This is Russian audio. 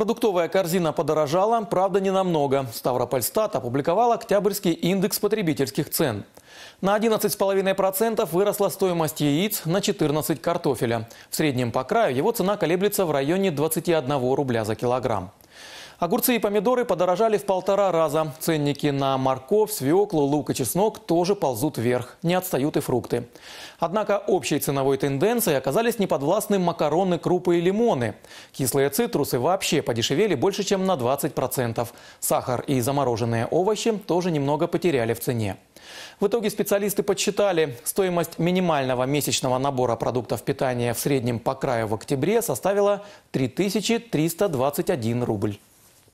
Продуктовая корзина подорожала, правда, не намного. Ставропольстат опубликовал октябрьский индекс потребительских цен. На 11,5% выросла стоимость яиц, на 14 картофеля. В среднем по краю его цена колеблется в районе 21 рубля за килограмм. Огурцы и помидоры подорожали в полтора раза. Ценники на морковь, свеклу, лук и чеснок тоже ползут вверх. Не отстают и фрукты. Однако общей ценовой тенденции оказались неподвластны макароны, крупы и лимоны. Кислые цитрусы вообще подешевели больше, чем на 20%. Сахар и замороженные овощи тоже немного потеряли в цене. В итоге специалисты подсчитали, стоимость минимального месячного набора продуктов питания в среднем по краю в октябре составила 3321 рубль.